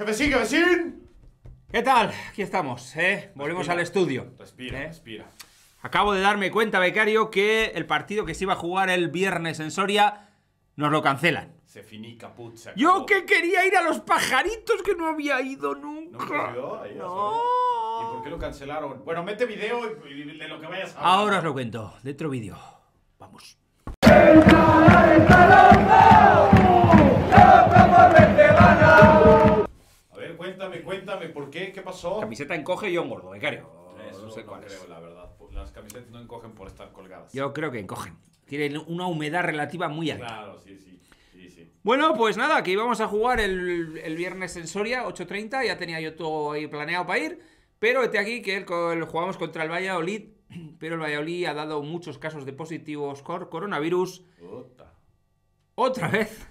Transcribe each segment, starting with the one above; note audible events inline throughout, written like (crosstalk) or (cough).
Jefecín, jefecín. ¿Qué tal? Aquí estamos, ¿eh? Volvemos al estudio. Respira, ¿eh? respira. Acabo de darme cuenta, becario, que el partido que se iba a jugar el viernes en Soria nos lo cancelan. Se finí capucha. Yo que quería ir a los pajaritos que no había ido nunca. ¿Y por qué lo cancelaron? Bueno, mete video y, de lo que vayas a Ahora os lo cuento, dentro vídeo. Vamos. cuéntame, cuéntame, ¿por qué? ¿Qué pasó? Camiseta encoge y yo engordo, becario. Eso no sé no creo, la verdad. Las camisetas no encogen por estar colgadas. Yo creo que encogen. Tienen una humedad relativa muy alta. Claro, sí, sí. Bueno, pues nada, que íbamos a jugar el, viernes en Soria, 8.30. Ya tenía yo todo ahí planeado para ir. Pero este aquí que jugamos contra el Valladolid. (clears throat) Pero el Valladolid ha dado muchos casos de positivos por coronavirus. Otra vez.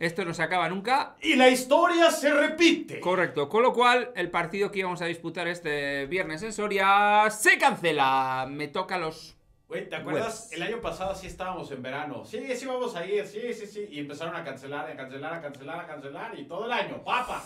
Esto no se acaba nunca. Y la historia se repite. Correcto, con lo cual el partido que íbamos a disputar este viernes en Soria se cancela. Me toca los... Güey, ¿te acuerdas? El año pasado sí estábamos en verano. Sí, sí vamos a ir, sí, sí, sí. Y empezaron a cancelar, a cancelar, a cancelar, a cancelar. Y todo el año, papa.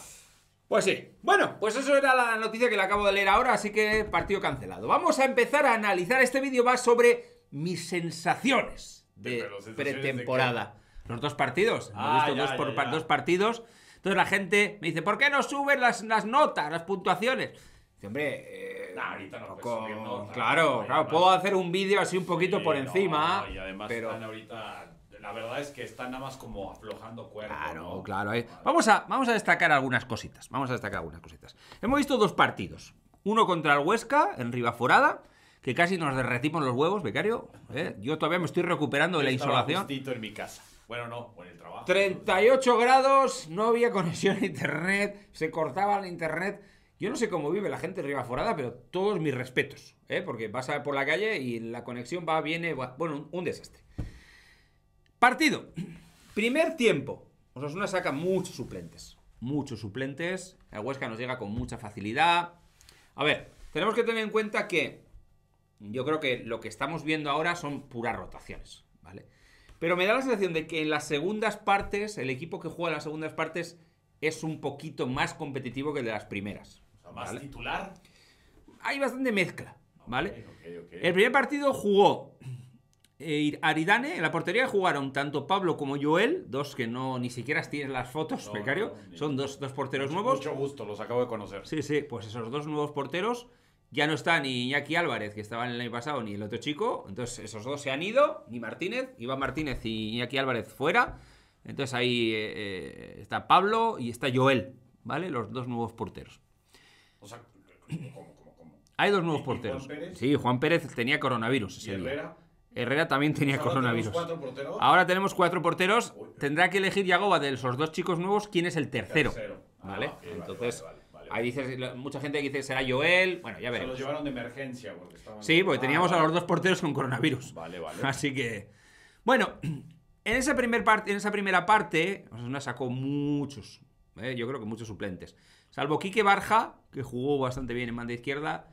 Pues sí. Bueno, pues eso era la noticia que le acabo de leer ahora, así que partido cancelado. Vamos a empezar a analizar. Este vídeo va sobre mis sensaciones de pretemporada los dos partidos. Hemos visto ah, dos, por, dos partidos. Entonces la gente me dice, ¿por qué no suben las, notas, las puntuaciones? Dice, hombre, eh, ahorita no pues, Claro, claro, puedo hacer un vídeo así un poquito por encima. y además pero... están ahorita... La verdad es que están nada más como aflojando cuerpo. Claro, claro. Eh. Vamos, a, vamos a destacar algunas cositas. Vamos a destacar algunas cositas. Hemos visto dos partidos. Uno contra el Huesca, en Ribaforada que casi nos derretimos los huevos, becario. Eh. Yo todavía me estoy recuperando de la insolación. Justito en mi casa. Bueno, no, con el trabajo. 38 grados, no había conexión a internet, se cortaba el internet. Yo no sé cómo vive la gente de Forada, pero todos mis respetos, ¿eh? porque vas a por la calle y la conexión va, viene, bueno, un, desastre. Partido. Primer tiempo. una saca muchos suplentes, muchos suplentes. La Huesca nos llega con mucha facilidad. A ver, tenemos que tener en cuenta que yo creo que lo que estamos viendo ahora son puras rotaciones, ¿vale? Pero me da la sensación de que en las segundas partes, el equipo que juega en las segundas partes es un poquito más competitivo que el de las primeras. más titular. Hay bastante mezcla, ¿vale? El primer partido jugó eh, Aridane, en la portería jugaron tanto Pablo como Joel, dos que no ni siquiera tienen las fotos, Son dos, dos porteros nuevos. Mucho gusto, los acabo de conocer. Sí, sí, pues esos dos nuevos porteros. Ya no está ni Iñaki Álvarez, que estaba en el año pasado, ni el otro chico. Entonces, esos dos se han ido, ni Martínez. Iván Martínez y Iñaki Álvarez fuera. Entonces ahí eh, eh, está Pablo y está Joel, ¿vale? Los dos nuevos porteros. O sea, ¿cómo, cómo, Hay dos nuevos porteros. Juan sí, Juan Pérez tenía coronavirus. Ese Herrera? Herrera también tenía coronavirus. ahora tenemos cuatro porteros. Tendrá que elegir Yagoba de esos dos chicos nuevos quién es el tercero. Ah, ¿Vale? Entonces, Ahí mucha gente dice, será Joel. Bueno, ya veremos. Se los llevaron de emergencia porque estaban... Sí, porque teníamos a ah. los dos porteros con coronavirus. Vale, vale. (laughs) Así que... Bueno, en esa, en esa primera parte, Osasuna sacó muchos, eh, yo creo que muchos suplentes. Salvo Quique Barja, que jugó bastante bien en banda izquierda,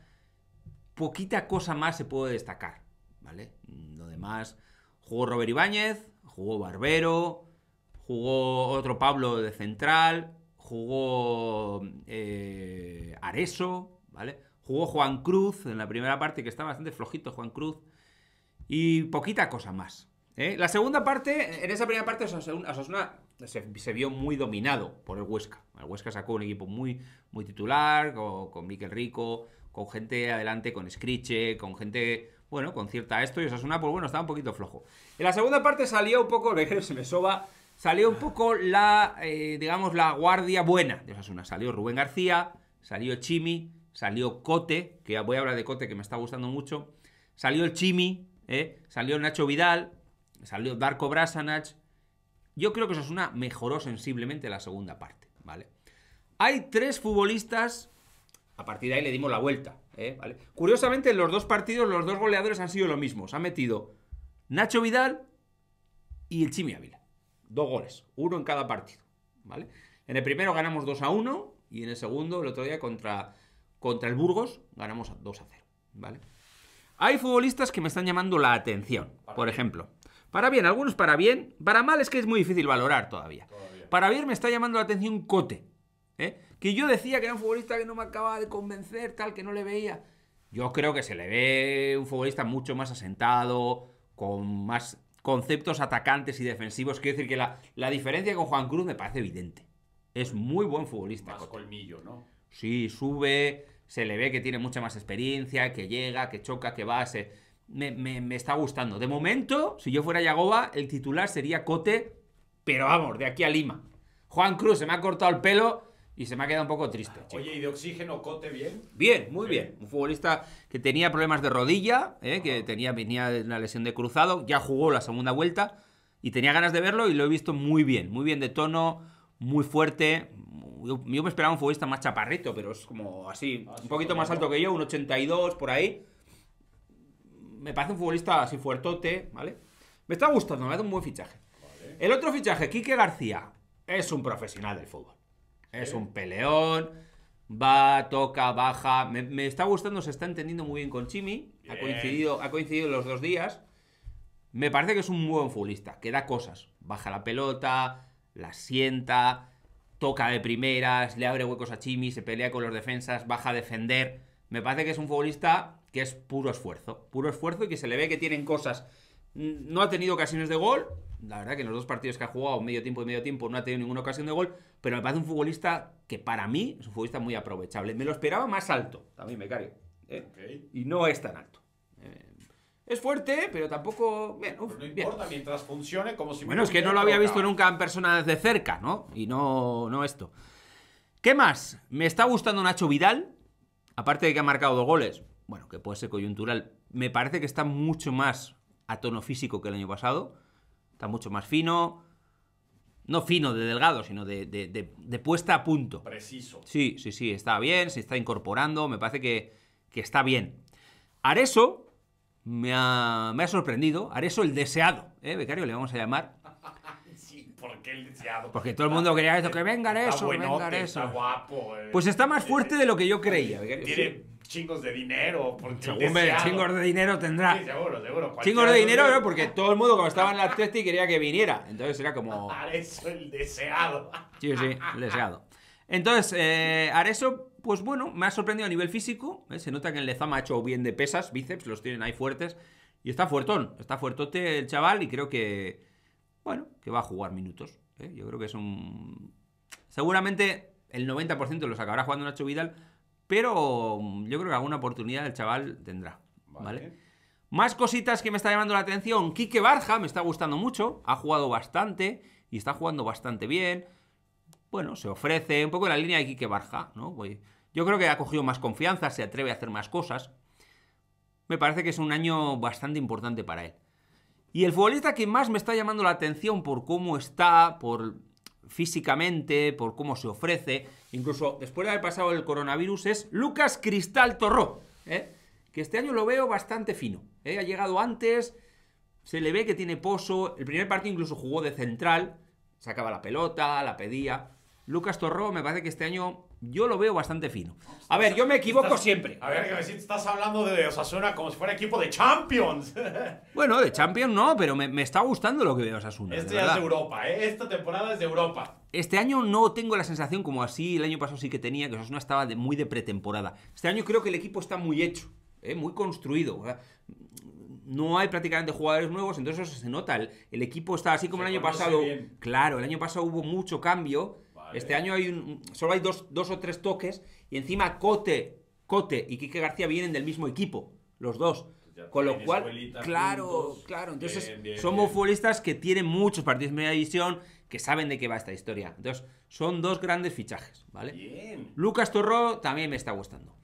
poquita cosa más se puede destacar, ¿vale? Lo demás, jugó Robert Ibáñez, jugó Barbero, jugó otro Pablo de central, jugó eh, Areso, ¿vale? Jugó Juan Cruz en la primera parte, que está bastante flojito Juan Cruz, y poquita cosa más. ¿eh? La segunda parte, en esa primera parte, Osasuna se, se, vio muy dominado por el Huesca. El Huesca sacó un equipo muy, muy titular, con, Miquel Rico, con gente adelante, con Scriche, con gente, bueno, con cierta esto, y Osasuna, pues bueno, estaba un poquito flojo. En la segunda parte salió un poco, se (laughs) me soba salió un poco la, eh, digamos, la guardia buena de una Salió Rubén García, salió Chimi, salió Cote, que voy a hablar de Cote que me está gustando mucho, salió el Chimi, eh, salió Nacho Vidal, salió Darko Brasanach. Yo creo que una mejoró sensiblemente la segunda parte, ¿vale? Hay tres futbolistas, a partir de ahí le dimos la vuelta, ¿eh? Curiosamente, en los dos partidos, los dos goleadores han sido lo mismo, se han metido Nacho Vidal y el Chimi Ávila. Dos goles, uno en cada partido, ¿vale? En el primero ganamos 2 a 1 y en el segundo, el otro día contra, contra el Burgos, ganamos 2 a 0, ¿vale? Hay futbolistas que me están llamando la atención, por ejemplo. Para bien, algunos para bien, para mal es que es muy difícil valorar todavía. Para bien me está llamando la atención Cote, ¿eh? que yo decía que era un futbolista que no me acababa de convencer, tal, que no le veía. Yo creo que se le ve un futbolista mucho más asentado, con más conceptos atacantes y defensivos. Quiero decir que la, la diferencia con Juan Cruz me parece evidente. Es muy buen futbolista. Más colmillo, ¿no? Sí, sube, se le ve que tiene mucha más experiencia, que llega, que choca, que va, se... me, me, me, está gustando. De momento, si yo fuera Yagoba, el titular sería Cote, pero vamos, de aquí a Lima. Juan Cruz se me ha cortado el pelo, y se me ha quedado un poco triste. Ah, oye, ¿y de oxígeno Cote bien? Bien, muy bien. Un futbolista que tenía problemas de rodilla, eh, que tenía, venía una lesión de cruzado, ya jugó la segunda vuelta y tenía ganas de verlo y lo he visto muy bien, muy bien de tono, muy fuerte. Yo, me esperaba un futbolista más chaparrito, pero es como así, ah, un poquito más alto que yo, un 82 por ahí. Me parece un futbolista así fuertote, ¿vale? Me está gustando, me dado un buen fichaje. El otro fichaje, Quique García, es un profesional del fútbol. Es un peleón. Va, toca, baja. Me, está gustando, se está entendiendo muy bien con Chimi. Ha coincidido, ha coincidido los dos días. Me parece que es un buen futbolista, que da cosas. Baja la pelota, la sienta, toca de primeras, le abre huecos a Chimi, se pelea con los defensas, baja a defender. Me parece que es un futbolista que es puro esfuerzo. Puro esfuerzo y que se le ve que tienen cosas no ha tenido ocasiones de gol. La verdad que en los dos partidos que ha jugado, medio tiempo y medio tiempo, no ha tenido ninguna ocasión de gol. Pero me parece un futbolista que para mí es un futbolista muy aprovechable. Me lo esperaba más alto, también me ¿eh? Y no es tan alto. Eh, es fuerte, pero tampoco. no importa mientras funcione como si. Bueno, es que no lo había visto nunca en persona desde cerca, ¿no? Y no, no esto. ¿Qué más? Me está gustando Nacho Vidal. Aparte de que ha marcado dos goles, bueno, que puede ser coyuntural. Me parece que está mucho más a tono físico que el año pasado. Está mucho más fino. No fino de delgado, sino de, puesta a punto. Preciso. Sí, sí, sí, está bien, se está incorporando, me parece que, está bien. Areso me ha, me ha sorprendido, Areso el deseado, ¿eh, becario? Le vamos a llamar porque el deseado? Porque todo el mundo quería esto, que venga eso, Está guapo. Eh. Pues está más fuerte de lo que yo creía. Tiene chingos de dinero. hombre chingos de dinero tendrá. Sí, seguro, seguro. Chingos de dinero, ¿no? porque todo el mundo como estaba en la y quería que viniera. Entonces era como... (laughs) Areso, el deseado. Sí, sí, el deseado. Entonces, eh, Areso, pues bueno, me ha sorprendido a nivel físico. ¿eh? Se nota que en Lezama ha hecho bien de pesas, bíceps, los tienen ahí fuertes. Y está fuertón, está fuertote el chaval y creo que, bueno, que va a jugar minutos. ¿eh? Yo creo que es un... Seguramente el 90% lo acabará jugando Nacho Vidal, pero mm, yo creo que alguna oportunidad el chaval tendrá. ¿vale? Más cositas que me está llamando la atención. Quique Barja me está gustando mucho, ha jugado bastante y está jugando bastante bien. Bueno, se ofrece un poco la línea de Quique Barja, ¿no? yo creo que ha cogido más confianza, se atreve a hacer más cosas. Me parece que es un año bastante importante para él. Y el futbolista que más me está llamando la atención por cómo está, por físicamente, por cómo se ofrece, incluso después de haber pasado el coronavirus, es Lucas Cristal Torró, ¿eh? que este año lo veo bastante fino. ¿eh? Ha llegado antes, se le ve que tiene pozo, el primer partido incluso jugó de central, sacaba la pelota, la pedía. Lucas Torró me parece que este año yo lo veo bastante fino. A ver, yo me equivoco siempre. A ver, que si estás hablando de Osasuna como si fuera equipo de Champions. (laughs) Bueno, de Champions no, pero me, está gustando lo que veo Osasuna. Este ya es de Europa, ¿eh? Esta temporada es de Europa. Este año no tengo la sensación como así el año pasado sí que tenía, que Osasuna estaba de, muy de pretemporada. Este año creo que el equipo está muy hecho, ¿eh? muy construido. no hay prácticamente jugadores nuevos, entonces eso se nota. El, equipo está así como el año pasado. Claro, el año pasado hubo mucho cambio este año hay un, solo hay dos, dos, o tres toques y encima Cote, Cote y Quique García vienen del mismo equipo, los dos. Con lo cual, claro, claro. Entonces, somos futbolistas que tienen muchos partidos de media división, que saben de qué va esta historia. Entonces, son dos grandes fichajes, ¿vale? Lucas Torro también me está gustando.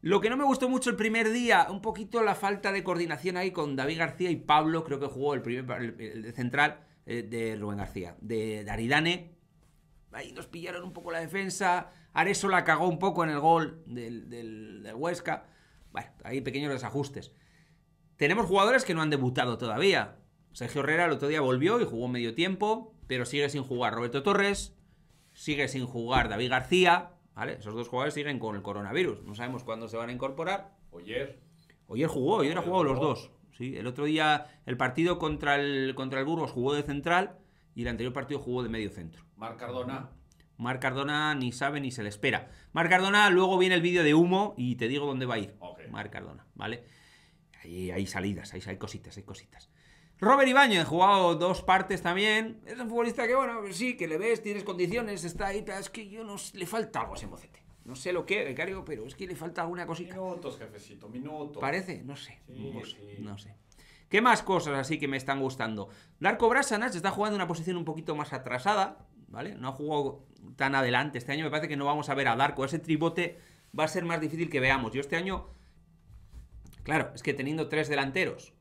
Lo que no me gustó mucho el primer día, un poquito la falta de coordinación ahí con David García y Pablo, creo que jugó el primer central eh, de Rubén García, de, Daridane ahí nos pillaron un poco la defensa, Areso la cagó un poco en el gol del, Huesca. Bueno, hay pequeños desajustes. Tenemos jugadores que no han debutado todavía. Sergio Herrera el otro día volvió y jugó medio tiempo, pero sigue sin jugar Roberto Torres, sigue sin jugar David García, ¿vale? Esos dos jugadores siguen con el coronavirus, no sabemos cuándo se van a incorporar. Oyer. Oyer jugó, Oyer ha jugado los dos. Sí, el otro día el partido contra el, contra el Burgos jugó de central y el anterior partido jugó de medio centro. Marc Cardona. Marc Cardona ni sabe ni se le espera. Marc Cardona, luego viene el vídeo de humo y te digo dónde va a ir. Mar Marc Cardona, ¿vale? Ahí hay salidas, ahí hay cositas, hay cositas. Robert Ibañez, jugado dos partes también. Es un futbolista que, bueno, sí, que le ves, tienes condiciones, está ahí, pero es que yo no le falta algo a ese mocete. No sé lo que, Becario, pero es que le falta alguna cosita. Minutos, jefecito, minutos. Parece, no sé. no, sé ¿Qué más cosas así que me están gustando? Darko Brasanas está jugando una posición un poquito más atrasada. ¿vale? No ha jugado tan adelante. Este año me parece que no vamos a ver a Darko. Ese tribote va a ser más difícil que veamos. Yo este año, claro, es que teniendo tres delanteros,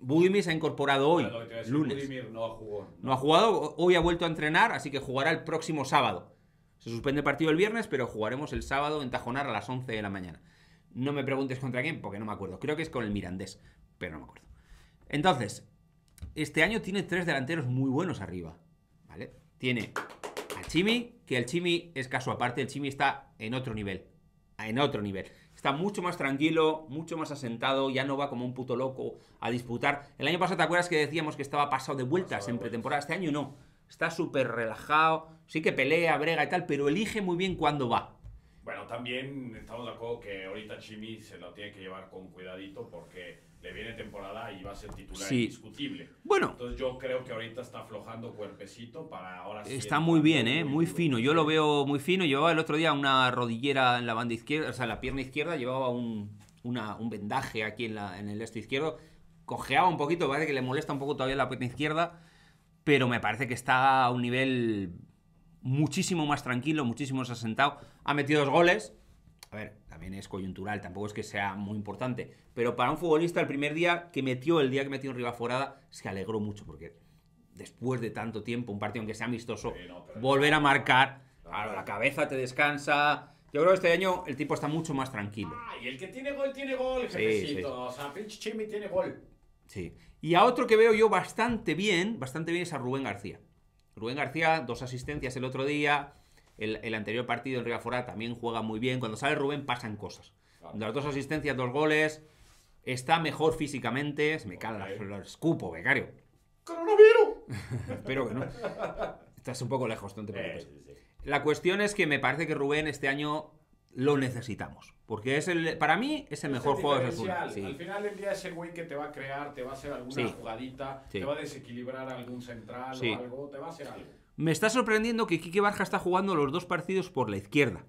Budimir se ha incorporado hoy, lunes. No ha, jugado, ha jugado, hoy ha vuelto a entrenar, así que jugará el próximo sábado. Se suspende el partido el viernes, pero jugaremos el sábado en Tajonar a las 11 de la mañana. No me preguntes contra quién, porque no me acuerdo. Creo que es con el Mirandés, pero no me acuerdo. Entonces, este año tiene tres delanteros muy buenos arriba, ¿vale? Tiene al Chimi, que el Chimi es caso aparte, el Chimi está en otro nivel. En otro nivel. Está mucho más tranquilo, mucho más asentado, ya no va como un puto loco a disputar. El año pasado, ¿te acuerdas que decíamos que estaba pasado de vueltas en pretemporada? Este año no. Está súper relajado, sí que pelea, brega y tal, pero elige muy bien cuándo va. Bueno, también estamos de acuerdo que ahorita Chimi se lo tiene que llevar con cuidadito porque le viene temporada y va a ser titular indiscutible. Bueno. Entonces yo creo que ahorita está aflojando cuerpecito para ahora sí Está muy bien, ¿eh? Muy, fino. Yo lo veo muy fino. Llevaba el otro día una rodillera en la banda izquierda, o sea, la pierna izquierda, llevaba un, vendaje aquí en, en el este izquierdo. Cojeaba un poquito, parece que le molesta un poco todavía la pierna izquierda, pero me parece que está a un nivel muchísimo más tranquilo, muchísimo más asentado. Ha metido dos goles. A ver, también es coyuntural, tampoco es que sea muy importante. Pero para un futbolista, el primer día que metió, el día que metió en Ribaforada, se alegró mucho porque después de tanto tiempo, un partido aunque sea amistoso, volver a marcar, claro, la cabeza te descansa. Yo creo que este año el tipo está mucho más tranquilo. Ah, y el que tiene gol, tiene gol, jefecito. O Chimi tiene gol. Sí. Y a otro que veo yo bastante bien, bastante bien es a Rubén García. Rubén García, dos asistencias el otro día. El, anterior partido, en Río también juega muy bien. Cuando sale Rubén pasan cosas. Las dos asistencias, dos goles. Está mejor físicamente. Se me el okay. lo escupo, becario. ¡Coronavirus! (laughs) Espero que no. Estás un poco lejos, no te eh, La cuestión es que me parece que Rubén este año lo necesitamos. Porque es el, para mí es el mejor es juego de Sí. Al final del día ese güey que te va a crear, te va a hacer alguna jugadita, te va a desequilibrar algún central o algo, te va a hacer algo. Me está sorprendiendo que Quique Barja está jugando los dos partidos por la izquierda.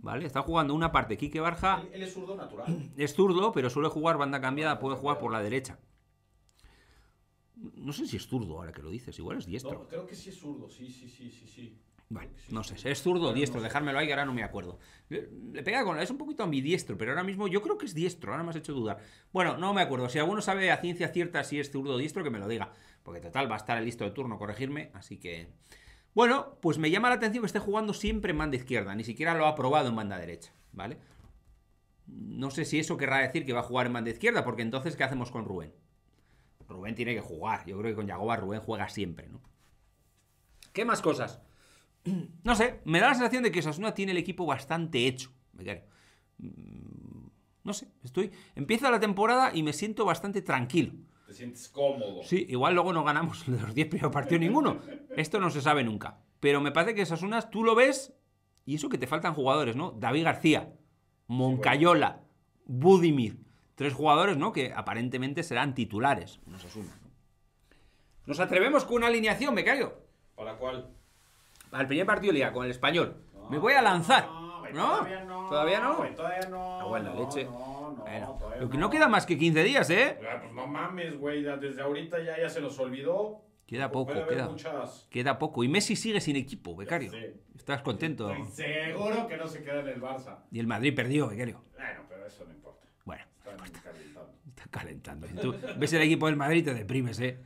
¿Vale? Está jugando una parte Quique Barja. Él, es zurdo natural. (clears throat) Es zurdo, pero suele jugar banda cambiada, puede jugar por la derecha. No sé si es zurdo ahora que lo dices, igual es diestro. No, creo que sí es zurdo, sí, sí, sí, sí, sí no sé, si es zurdo o diestro, dejármelo ahí que ahora no me acuerdo. Eh, le pega con la... Es un poquito ambidiestro, pero ahora mismo yo creo que es diestro, ahora me has hecho dudar. Bueno, no me acuerdo. Si alguno sabe a ciencia cierta si es zurdo o diestro, que me lo diga. Porque total, va a estar el listo de turno corregirme, así que... Bueno, pues me llama la atención que esté jugando siempre en banda izquierda, ni siquiera lo ha probado en banda derecha, ¿vale? No sé si eso querrá decir que va a jugar en banda izquierda, porque entonces, ¿qué hacemos con Rubén? Rubén tiene que jugar, yo creo que con Yagoba Rubén juega siempre, ¿no? ¿Qué más cosas? (clears throat) no sé, me da la sensación de que Osasuna tiene el equipo bastante hecho. Mm, no sé, estoy. Empieza la temporada y me siento bastante tranquilo. Te sientes cómodo. Sí, igual luego no ganamos (laughs) los 10 primeros partidos ninguno. Esto no se sabe nunca. Pero me parece que unas, tú lo ves y eso que te faltan jugadores, ¿no? David García, Moncayola, Budimir. Tres jugadores, ¿no? Que aparentemente serán titulares. Nos Nos atrevemos con una alineación, me callo. ¿Para cuál? al primer partido de liga con el español. me ah, voy a lanzar. No, Todavía no. ¿Todavía no? Todavía ah, leche. No, bueno, no. queda más que 15 días, ¿eh? Pues no mames, güey. Desde ahorita ya, ya se nos olvidó. Queda pues poco, queda, queda poco. Y Messi sigue sin equipo, becario. Estás contento. Estoy seguro que no se queda en el Barça. Y el Madrid perdió, becario. Bueno, pero eso no importa. Bueno está calentando. ves el equipo del Madrid y te deprimes, ¿eh?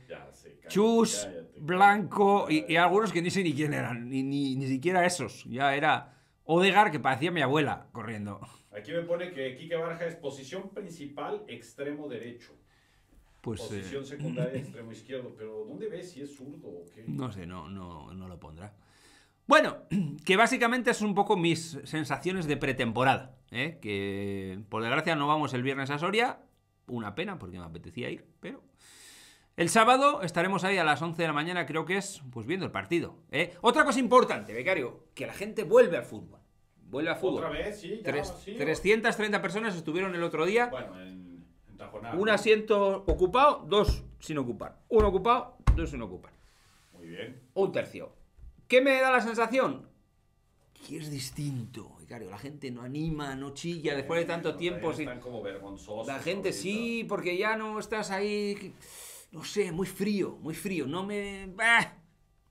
Chus, Blanco y, algunos que ni sé ni quién eran, ni, siquiera esos. Ya era Odegar, que parecía mi abuela corriendo. Aquí me pone que Quique Barja es posición principal, extremo derecho. Pues, eh, posición secundaria, extremo izquierdo. Pero ¿dónde ves si es zurdo o qué? No sé, no, no, lo pondrá. Bueno, (clears throat) que básicamente es un poco mis sensaciones de pretemporada. ¿eh? Que por desgracia no vamos el viernes a Soria, una pena porque me apetecía ir, pero... El sábado estaremos ahí a las 11 de la mañana, creo que es, pues viendo el partido. ¿eh? Otra cosa importante, becario, que la gente vuelve al fútbol. Vuelve al fútbol. Otra vez, sí, 330 personas estuvieron el otro día. Bueno, en, tajonada, Un asiento ocupado, dos sin ocupar. Uno ocupado, dos sin ocupar. Muy bien. Un tercio. ¿Qué me da la sensación? es distinto. Y la gente no anima, no chilla, después de tanto tiempo... están como vergonzosos. La gente sí, porque ya no estás ahí, no sé, muy frío, muy frío. No me...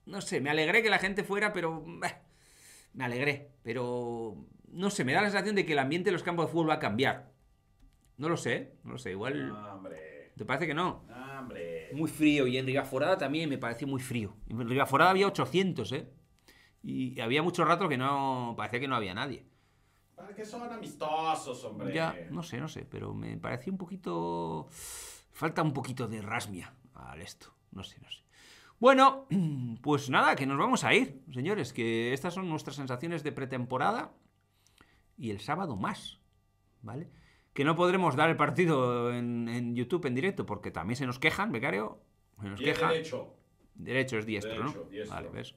no sé, me alegré que la gente fuera, pero... me alegré, pero... No sé, me da la sensación de que el ambiente de los campos de fútbol va a cambiar. No lo sé, no lo sé, igual... No, ¿Te parece que no? Muy frío. Y en Rigaforada también me pareció muy frío. En Rigaforada había 800, ¿eh? Y había mucho rato que no. parecía que no había nadie. Para ah, que son amistosos, hombre. Ya, no sé, no sé, pero me parecía un poquito. Falta un poquito de rasmia al esto. No sé, no sé. Bueno, (clears throat) pues nada, que nos vamos a ir, señores, que estas son nuestras sensaciones de pretemporada y el sábado más, ¿vale? Que no podremos dar el partido en, en YouTube en directo porque también se nos quejan, becario. Se nos quejan. Derecho. Derecho es diestro, ¿no? Vale, ves.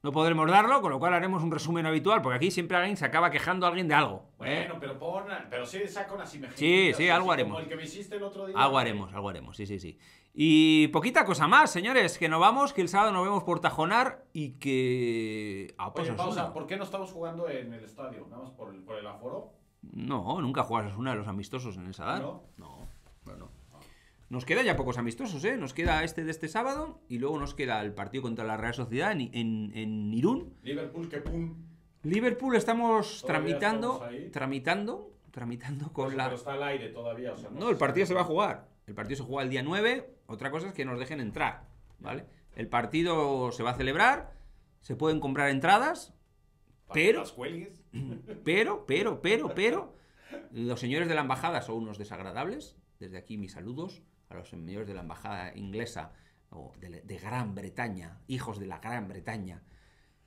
No podremos darlo, con lo cual haremos un resumen habitual, porque aquí siempre alguien se acaba quejando a alguien de algo. ¿eh? Bueno, pero, por pero sí saca una Sí, sí, algo haremos. Como el que me hiciste el otro día. Algo haremos, algo haremos, sí, sí, sí. Y poquita cosa más, señores, que nos vamos, que el sábado nos vemos por Tajonar y que... Ah, pues pausa, ¿por qué no estamos jugando en el estadio? ¿Nada más por el, por el aforo? No, nunca juegas una de los amistosos en el sábado No, no, bueno. Nos queda ya pocos amistosos, ¿eh? Nos queda este de este sábado y luego nos queda el partido contra la Real Sociedad en, Irún. Liverpool, que pum. Liverpool estamos tramitando, tramitando, tramitando con la... Pero está aire todavía, no, el partido se va a jugar. El partido se juega el día 9, otra cosa es que nos dejen entrar, ¿vale? El partido se va a celebrar, se pueden comprar entradas, pero... (laughs) Pero, pero, pero, pero, los señores de la embajada son unos desagradables, desde aquí mis saludos, a los enviados de la embajada inglesa o de, Gran Bretaña, hijos de la Gran Bretaña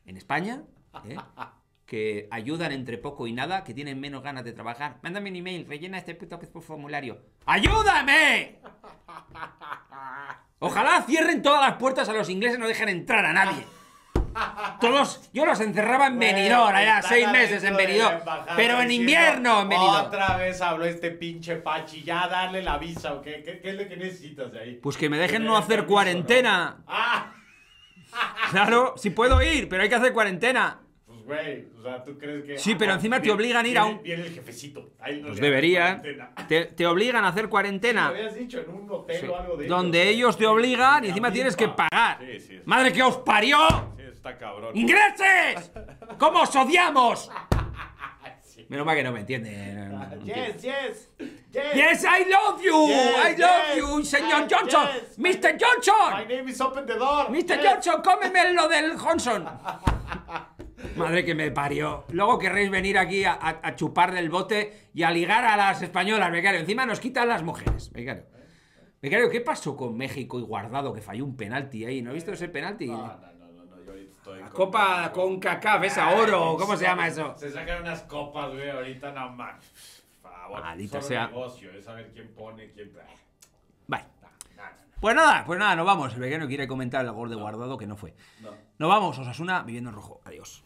en España, ¿eh? (laughs) que ayudan entre poco y nada, que tienen menos ganas de trabajar. Mándame un email, rellena este puto formulario. ¡Ayúdame! (laughs) Ojalá cierren todas las puertas a los ingleses y no dejen entrar a nadie. Todos, yo los encerraba en venidor, allá seis meses en Benidorm. Pero en invierno en Benidorm. Otra vez habló este pinche Pachi, ya darle la visa, ¿o qué? es lo que necesitas ahí? Pues que me dejen no hacer cuarentena. Ah. (laughs) Claro, si sí puedo ir, pero hay que hacer cuarentena. Pues güey, o sea, tú crees que. Sí, pero encima te obligan a ir a un. Viene el jefecito. Pues debería. (laughs) Te, te, obligan a hacer cuarentena. habías dicho en un hotel o algo de Donde ellos, ellos te obligan y encima tienes que ah, pagar. Madre que os parió. Está cabrón. ¿Cómo os odiamos? Menos mal que no me entiende. Eh, ah, yes, yes, yes. Yes, I love you. I love you, señor ah, Johnson. Mr. Johnson. My name is Open Mr. Johnson, cómeme lo del Johnson. (laughs) Madre que me parió. Luego querréis venir aquí a, chupar del bote y a ligar a las españolas, me becario. Encima nos quitan las mujeres, Me Becario, ¿qué pasó con México y Guardado que falló un penalti ahí? ¿No he visto ese penalti? Copa con cacaf, esa oro, ¿cómo se llama eso? Se sacan unas copas, güey, ahorita nada más. favor. Maldita sea. negocio, es saber quién pone, quién trae. vale Pues nada, pues nada, nos vamos. El vegano quiere comentar el gol de guardado que no fue. No. Nos vamos, Osasuna viviendo en rojo. Adiós.